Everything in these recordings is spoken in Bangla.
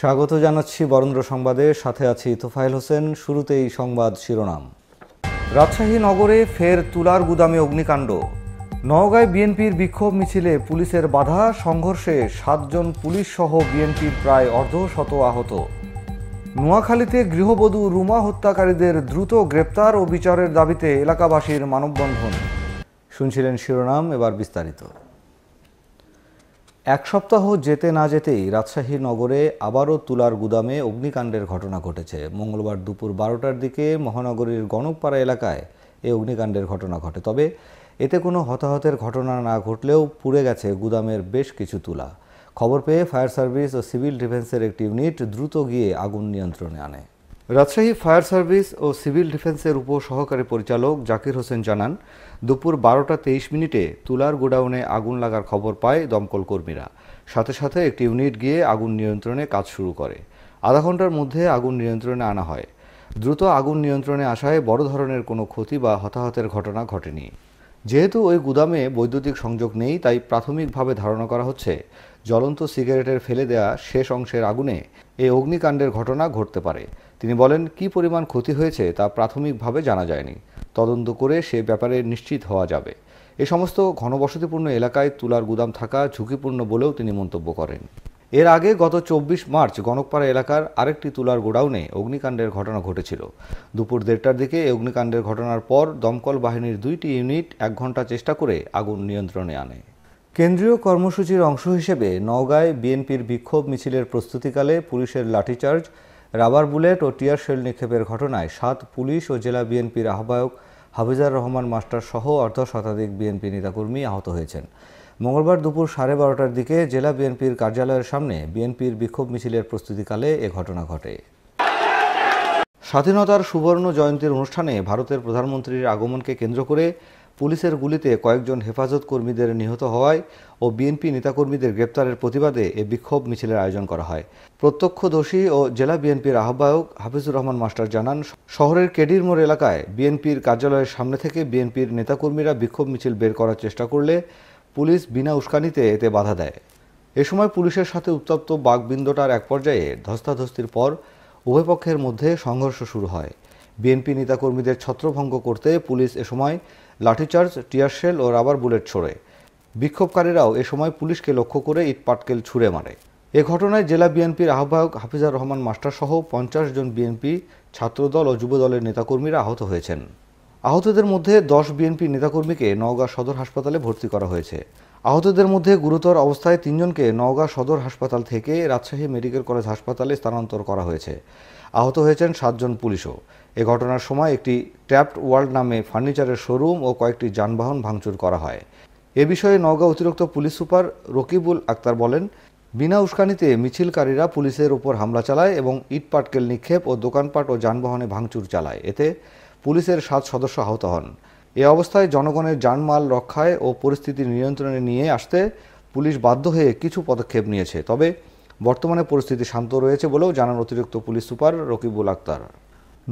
স্বাগত জানাচ্ছি বরেন্দ্র সংবাদে সাথে আছি তোফাইল হোসেন শুরুতেই সংবাদ শিরোনাম রাজশাহী নগরে ফের তুলার গুদামে অগ্নিকাণ্ড নওগাঁয় বিএনপির বিক্ষোভ মিছিলে পুলিশের বাধা সংঘর্ষে সাতজন পুলিশ সহ বিএনপির প্রায় অর্ধশত আহত নোয়াখালীতে গৃহবধূ রুমা হত্যাকারীদের দ্রুত গ্রেপ্তার ও বিচারের দাবিতে এলাকাবাসীর মানববন্ধন শুনছিলেন শিরোনাম এবার বিস্তারিত এক সপ্তাহ যেতে না যেতেই রাজশাহী নগরে আবারও তুলার গুদামে অগ্নিকাণ্ডের ঘটনা ঘটেছে মঙ্গলবার দুপুর বারোটার দিকে মহানগরীর গণকপাড়া এলাকায় এই অগ্নিকাণ্ডের ঘটনা ঘটে তবে এতে কোনো হতাহতের ঘটনা না ঘটলেও পুড়ে গেছে গুদামের বেশ কিছু তুলা খবর পেয়ে ফায়ার সার্ভিস ও সিভিল ডিফেন্সের একটি ইউনিট দ্রুত গিয়ে আগুন নিয়ন্ত্রণে আনে রাজশাহী ফায়ার সার্ভিস ও সিভিল ডিফেন্সের উপ সহকারী পরিচালক জাকির হোসেন জানান দুপুর বারোটা তেইশ মিনিটে তুলার গোডাউনে আগুন লাগার খবর পায় দমকল কর্মীরা সাথে সাথে একটি ইউনিট গিয়ে আগুন নিয়ন্ত্রণে কাজ শুরু করে আধা ঘন্টার মধ্যে আগুন নিয়ন্ত্রণে আনা হয় দ্রুত আগুন নিয়ন্ত্রণে আসায় বড় ধরনের কোনো ক্ষতি বা হতাহতের ঘটনা ঘটেনি যেহেতু ওই গুদামে বৈদ্যুতিক সংযোগ নেই তাই প্রাথমিকভাবে ধারণা করা হচ্ছে জ্বলন্ত সিগারেটের ফেলে দেয়া শেষ অংশের আগুনে এই অগ্নিকাণ্ডের ঘটনা ঘটতে পারে তিনি বলেন কি পরিমাণ ক্ষতি হয়েছে তা প্রাথমিকভাবে জানা যায়নি তদন্ত করে সে ব্যাপারে নিশ্চিত হওয়া যাবে এ সমস্ত ঘনবসতিপূর্ণ এলাকায় তুলার গুদাম থাকা ঝুঁকিপূর্ণ বলেও তিনি মন্তব্য করেন এর আগে গত চব্বিশ মার্চ গণকপাড়া এলাকার আরেকটি তুলার গোডাউনে অগ্নিকাণ্ডের ঘটনা ঘটেছিল দুপুর দেড়টার দিকে এই অগ্নিকাণ্ডের ঘটনার পর দমকল বাহিনীর দুইটি ইউনিট এক ঘন্টা চেষ্টা করে আগুন নিয়ন্ত্রণে আনে কেন্দ্রীয় কর্মসূচির অংশ হিসেবে নওগাঁয় বিএনপির বিক্ষোভ মিছিলের প্রস্তুতিকালে পুলিশের লাঠিচার্জ রাবার বুলেট ও টিয়ার শেল নিক্ষেপের ঘটনায় সাত পুলিশ ও জেলা বিএনপির আহ্বায়ক হাফিজার রহমান মাস্টার সহ অর্ধ শতাধিক বিএনপি নেতাকর্মী আহত হয়েছেন মঙ্গলবার দুপুর সাড়ে বারোটার দিকে জেলা বিএনপির কার্যালয়ের সামনে বিএনপির বিক্ষোভ মিছিলের প্রস্তুতিকালে এ ঘটনা ঘটে স্বাধীনতার সুবর্ণ জয়ন্তীর অনুষ্ঠানে ভারতের প্রধানমন্ত্রীর আগমনকে কেন্দ্র করে পুলিশের গুলিতে কয়েকজন হেফাজত কর্মীদের নিহত হওয়ায় ও বিএনপি নেতাকর্মীদের গ্রেপ্তারের প্রতিবাদে এ বিক্ষোভ মিছিলের আয়োজন করা হয় প্রত্যক্ষদর্শী ও জেলা বিএনপির আহ্বায়ক হাফিজুর রহমান মাস্টার জানান শহরের কেডির মোড় এলাকায় বিএনপির কার্যালয়ের সামনে থেকে বিএনপির নেতাকর্মীরা বিক্ষোভ মিছিল বের করার চেষ্টা করলে পুলিশ বিনা উস্কানিতে এতে বাধা দেয় এ সময় পুলিশের সাথে উত্তপ্ত বাঘবিন্দটার এক পর্যায়ে ধস্তাধস্তির পর উভয় পক্ষের মধ্যে সংঘর্ষ শুরু হয় বিএনপি নেতাকর্মীদের ছত্রভঙ্গ করতে পুলিশ এ সময় লাঠিচার্জ টিয়ারশেল ও রাবার বুলেট ছোড়ে বিক্ষোভকারীরাও এ সময় পুলিশকে লক্ষ্য করে ইট পাটকেল ছুড়ে মারে এ ঘটনায় জেলা বিএনপির আহ্বায়ক হাফিজার রহমান মাস্টারসহ পঞ্চাশ জন বিএনপি ছাত্রদল ও যুবদলের নেতাকর্মীরা আহত হয়েছেন আহতদের মধ্যে দশ বিএনপি নেতাকর্মীকে নওগাঁ সদর হাসপাতালে ভর্তি করা হয়েছে আহতদের মধ্যে গুরুতর অবস্থায় তিনজনকে নওগাঁ সদর হাসপাতাল থেকে রাজশাহী মেডিকেল কলেজ হাসপাতালে স্থানান্তর করা হয়েছে আহত হয়েছেন সাতজন পুলিশও এ ঘটনার সময় একটি ট্যাপড ওয়ার্ল্ড নামে ফার্নিচারের শোরুম ও কয়েকটি যানবাহন ভাঙচুর করা হয় এ বিষয়ে নওগাঁ অতিরিক্ত পুলিশ সুপার রকিবুল আক্তার বলেন বিনা উস্কানিতে মিছিলকারীরা পুলিশের ওপর হামলা চালায় এবং ইটপাটকেল নিক্ষেপ ও দোকানপাট ও যানবাহনে ভাঙচুর চালায় এতে পুলিশের সাত সদস্য আহত হন এ অবস্থায় জনগণের জানমাল রক্ষায় ও পরিস্থিতি নিয়ন্ত্রণে নিয়ে আসতে পুলিশ বাধ্য হয়ে কিছু পদক্ষেপ নিয়েছে তবে বর্তমানে পরিস্থিতি শান্ত রয়েছে বলেও জানান অতিরিক্ত পুলিশ সুপার রকিবুল আক্তার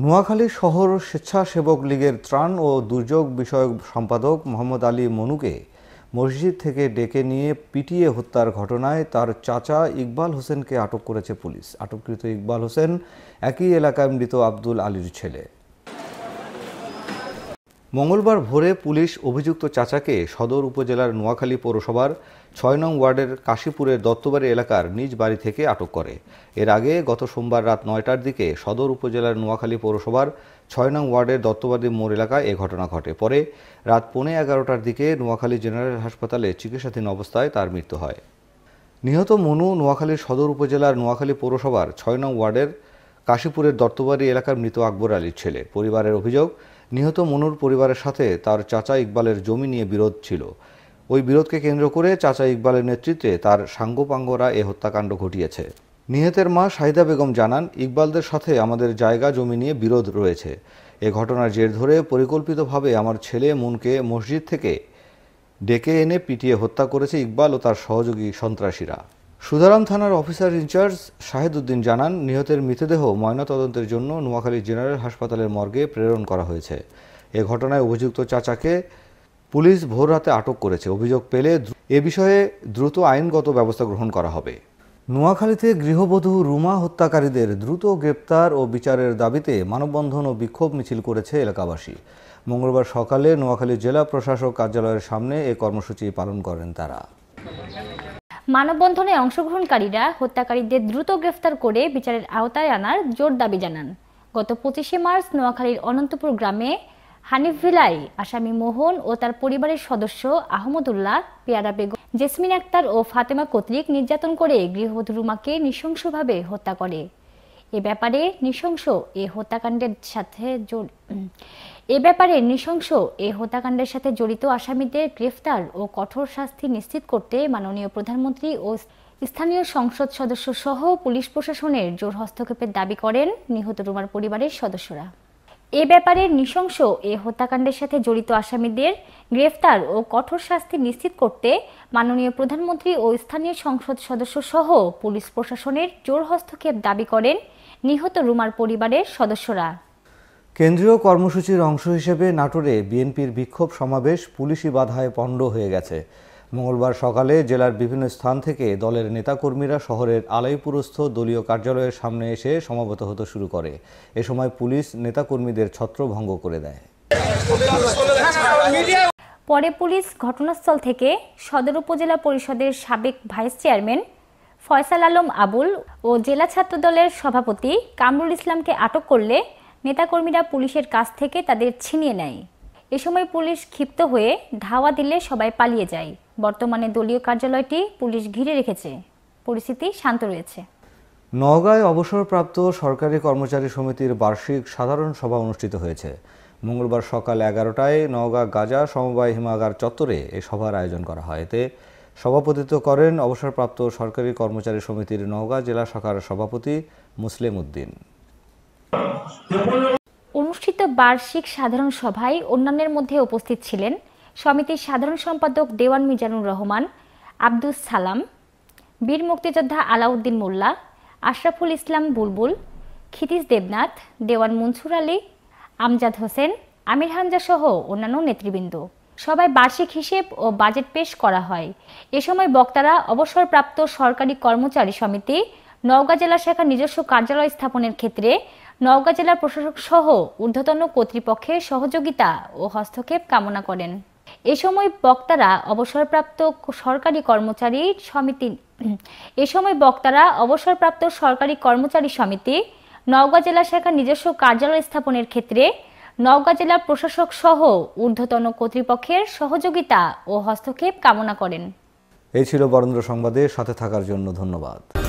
নোয়াখালী শহর স্বেচ্ছাসেবক লীগের ত্রাণ ও দুর্যোগ বিষয়ক সম্পাদক মোহাম্মদ আলী মনুকে মসজিদ থেকে ডেকে নিয়ে পিটিয়ে হত্যার ঘটনায় তার চাচা ইকবাল হোসেনকে আটক করেছে পুলিশ আটককৃত ইকবাল হোসেন একই এলাকায় মৃত আব্দুল আলীর ছেলে মঙ্গলবার ভোরে পুলিশ অভিযুক্ত চাচাকে সদর উপজেলার নোয়াখালী পৌরসভার ছয় নং ওয়ার্ডের কাশীপুরের দত্তবাড়ি এলাকার নিজ বাড়ি থেকে আটক করে এর আগে গত সোমবার রাত নয়টার দিকে সদর উপজেলার নোয়াখালী পৌরসভার ছয় নং ওয়ার্ডের দত্তবাদী মোড় এলাকায় এ ঘটনা ঘটে পরে রাত পৌনে এগারোটার দিকে নোয়াখালী জেনারেল হাসপাতালে চিকিৎসাধীন অবস্থায় তার মৃত্যু হয় নিহত মনু নোয়াখালী সদর উপজেলার নোয়াখালী পৌরসভার ছয় নং ওয়ার্ডের কাশীপুরের দত্তবাড়ি এলাকার মৃত আকবর আলীর ছেলে পরিবারের অভিযোগ নিহত মনুর পরিবারের সাথে তার চাচা ইকবালের জমি নিয়ে বিরোধ ছিল ওই বিরোধকে কেন্দ্র করে চাচা ইকবালের নেতৃত্বে তার সাঙ্গপাঙ্গরা এ হত্যাকাণ্ড ঘটিয়েছে নিহতের মা শাহিদা বেগম জানান ইকবালদের সাথে আমাদের জায়গা জমি নিয়ে বিরোধ রয়েছে এ ঘটনার জের ধরে পরিকল্পিতভাবে আমার ছেলে মুনকে মসজিদ থেকে ডেকে এনে পিটিয়ে হত্যা করেছে ইকবাল ও তার সহযোগী সন্ত্রাসীরা সুধারাম থানার অফিসার ইনচার্জ শাহেদুদ্দিন জানান নিহতের মৃতদেহ ময়নাতদন্তের জন্য নোয়াখালী জেনারেল হাসপাতালের মর্গে প্রেরণ করা হয়েছে এ ঘটনায় অভিযুক্ত চাচাকে পুলিশ ভোর রাতে আটক করেছে অভিযোগ পেলে এ বিষয়ে দ্রুত আইনগত ব্যবস্থা গ্রহণ করা হবে নোয়াখালীতে গৃহবধূ রুমা হত্যাকারীদের দ্রুত গ্রেপ্তার ও বিচারের দাবিতে মানববন্ধন ও বিক্ষোভ মিছিল করেছে এলাকাবাসী মঙ্গলবার সকালে নোয়াখালী জেলা প্রশাসক কার্যালয়ের সামনে এ কর্মসূচি পালন করেন তারা মানববন্ধনে অংশগ্রহণকারীরা হত্যাকারীদের দ্রুত গ্রেফতার করে বিচারের আওতায় আনার জোর দাবি জানান গত পঁচিশে মার্চ নোয়াখালীর অনন্তপুর গ্রামে হানিফ ভিলাই আসামি মোহন ও তার পরিবারের সদস্য আহমদুল্লাহ পেয়ারা বেগম জেসমিন আক্তার ও ফাতেমা কর্তৃক নির্যাতন করে গৃহবধূ রুমাকে নৃশংসভাবে হত্যা করে এ ব্যাপারে নৃশংস এ হত্যাকাণ্ডের সাথে এ ব্যাপারে নৃশংস এ হত্যাকাণ্ডের সাথে জড়িত আসামিদের গ্রেফতার ও কঠোর শাস্তি নিশ্চিত করতে মাননীয় প্রধানমন্ত্রী ও স্থানীয় সংসদ সদস্য সহ পুলিশ প্রশাসনের জোর হস্তক্ষেপের দাবি করেন নিহত রুমার পরিবারের সদস্যরা এ ব্যাপারে নৃশংস এ হত্যাকাণ্ডের সাথে জড়িত আসামিদের গ্রেফতার ও কঠোর শাস্তি নিশ্চিত করতে মাননীয় প্রধানমন্ত্রী ও স্থানীয় সংসদ সদস্য সহ পুলিশ প্রশাসনের জোর হস্তক্ষেপ দাবি করেন নিহত রুমার পরিবারের সদস্যরা কেন্দ্রীয় কর্মসূচির অংশ হিসেবে নাটোরে বিএনপির বিক্ষোভ সমাবেশ পুলিশি বাধায় পণ্ড হয়ে গেছে মঙ্গলবার সকালে জেলার বিভিন্ন স্থান থেকে দলের নেতাকর্মীরা শহরের আলাইপুরস্থ দলীয় কার্যালয়ের সামনে এসে সমাবেত হতে শুরু করে এ সময় পুলিশ নেতাকর্মীদের ছত্রভঙ্গ করে দেয় পরে পুলিশ ঘটনাস্থল থেকে সদর উপজেলা পরিষদের সাবেক ভাইস চেয়ারম্যান ফয়সাল আলম আবুল ও জেলা ছাত্র দলের সভাপতি কামরুল ইসলামকে আটক করলে নেতাকর্মীরা পুলিশের কাছ থেকে তাদের ছিনিয়ে নেয় এ সময় পুলিশ ক্ষিপ্ত হয়ে ধাওয়া দিলে সবাই পালিয়ে যায় বর্তমানে দলীয় কার্যালয়টি পুলিশ ঘিরে রেখেছে পরিস্থিতি শান্ত রয়েছে নওগাঁয় অবসরপ্রাপ্ত সরকারি কর্মচারী সমিতির বার্ষিক সাধারণ সভা অনুষ্ঠিত হয়েছে মঙ্গলবার সকাল এগারোটায় নওগাঁ গাজা সমবায় হিমাগার চত্বরে এ সভার আয়োজন করা হয় এতে সভাপতিত্ব করেন অবসরপ্রাপ্ত সরকারি কর্মচারী সমিতির নওগাঁ জেলা শাখার সভাপতি মুসলিম উদ্দিন অনুষ্ঠিত বার্ষিক সাধারণ সভায় অন্যান্যের মধ্যে উপস্থিত ছিলেন সমিতির সাধারণ সম্পাদক দেওয়ান মিজানুর রহমান আব্দুস সালাম বীর মুক্তিযোদ্ধা আলাউদ্দিন মোল্লা আশরাফুল ইসলাম বুলবুল ক্ষিতিশ দেবনাথ দেওয়ান মনসুর আলী আমজাদ হোসেন আমির হামজা সহ অন্যান্য নেতৃবৃন্দ সবাই বার্ষিক হিসেব ও বাজেট পেশ করা হয় এ সময় বক্তারা অবসরপ্রাপ্ত সরকারি কর্মচারী সমিতি নওগাঁ জেলা শাখার নিজস্ব কার্যালয় স্থাপনের ক্ষেত্রে নওগাঁ জেলার প্রশাসক সহ ঊর্ধ্বতন কর্তৃপক্ষের সহযোগিতা ও হস্তক্ষেপ কামনা করেন এ সময় বক্তারা অবসরপ্রাপ্ত সরকারি কর্মচারী সমিতি এ সময় বক্তারা অবসরপ্রাপ্ত সরকারি কর্মচারী সমিতি নওগাঁ জেলা শাখার নিজস্ব কার্যালয় স্থাপনের ক্ষেত্রে নওগাঁ জেলা প্রশাসক সহ ঊর্ধ্বতন কর্তৃপক্ষের সহযোগিতা ও হস্তক্ষেপ কামনা করেন এই ছিল বরেন্দ্র সংবাদে সাথে থাকার জন্য ধন্যবাদ